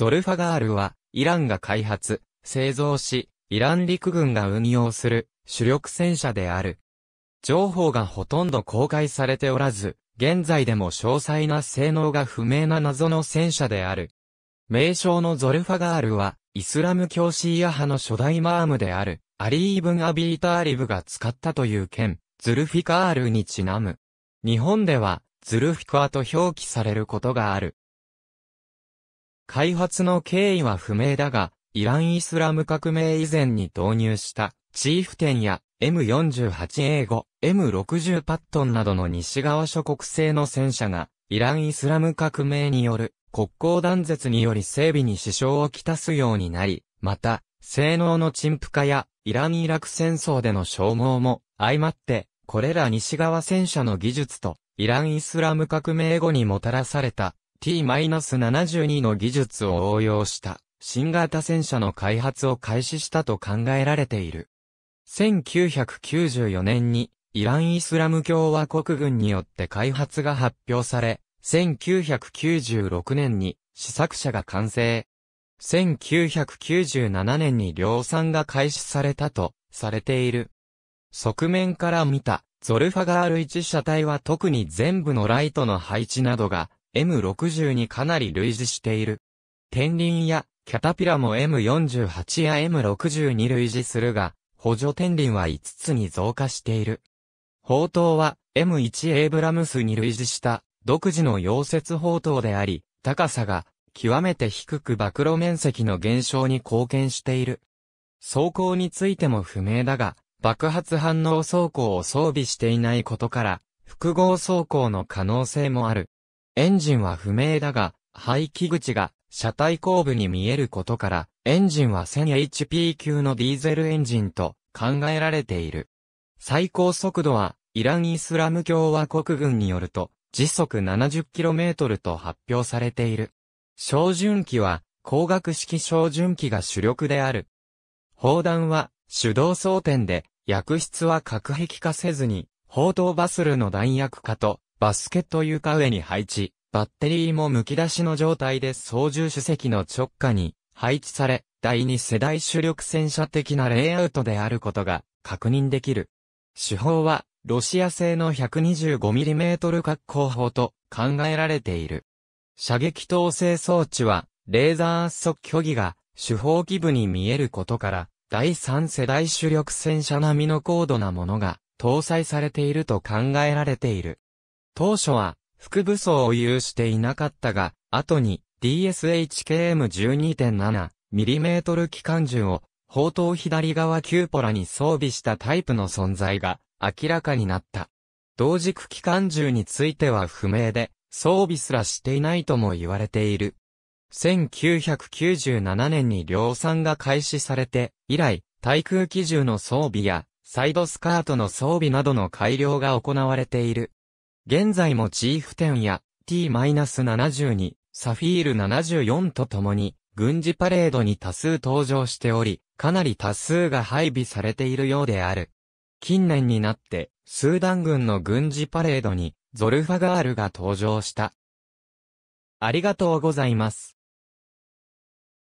ゾルファガールは、イランが開発、製造し、イラン陸軍が運用する主力戦車である。情報がほとんど公開されておらず、現在でも詳細な性能が不明な謎の戦車である。名称のゾルファガールは、イスラム教シーア派の初代マームである、アリー・ブン・アビーターリブが使ったという剣、ズルフィカールにちなむ。日本では、ズルフィカーと表記されることがある。開発の経緯は不明だが、イランイスラム革命以前に導入したチーフテンや M48A5、M60 パットンなどの西側諸国製の戦車が、イランイスラム革命による国交断絶により整備に支障をきたすようになり、また、性能の陳腐化やイラン・イラク戦争での消耗も相まって、これら西側戦車の技術とイラン・イスラム革命後にもたらされた T-72 の技術を応用した新型戦車の開発を開始したと考えられている。1994年にイラン・イスラム共和国軍によって開発が発表され、1996年に試作車が完成。1997年に量産が開始されたとされている。側面から見たゾルファガール1車体は特に全部のライトの配置などが M60 にかなり類似している。天輪やキャタピラも M48 や M60 に類似するが、補助天輪は5つに増加している。砲塔は M1 エイブラムスに類似した独自の溶接砲塔であり、高さが極めて低く暴露面積の減少に貢献している。走行についても不明だが、爆発反応走行を装備していないことから、複合走行の可能性もある。エンジンは不明だが、排気口が車体後部に見えることから、エンジンは 1000HP 級のディーゼルエンジンと考えられている。最高速度は、イラン・イスラム共和国軍によると、時速 70km と発表されている。照準器は、光学式照準器が主力である。砲弾は、手動装填で、薬室は核壁化せずに、砲塔バスルの弾薬化と、バスケット床上に配置、バッテリーも剥き出しの状態で操縦手席の直下に配置され、第2世代主力戦車的なレイアウトであることが確認できる。手法は、ロシア製の 125mm 格好砲と考えられている。射撃統制装置は、レーザー圧速虚偽が手法基部に見えることから、第3世代主力戦車並みの高度なものが搭載されていると考えられている。当初は副武装を有していなかったが、後に DSHKM12.7mm 機関銃を砲塔左側キューポラに装備したタイプの存在が明らかになった。同軸機関銃については不明で、装備すらしていないとも言われている。1997年に量産が開始されて、以来、対空機銃の装備や、サイドスカートの装備などの改良が行われている。現在もチーフ10や T-72、サフィール74とともに、軍事パレードに多数登場しており、かなり多数が配備されているようである。近年になって、スーダン軍の軍事パレードに、ゾルファガールが登場した。ありがとうございます。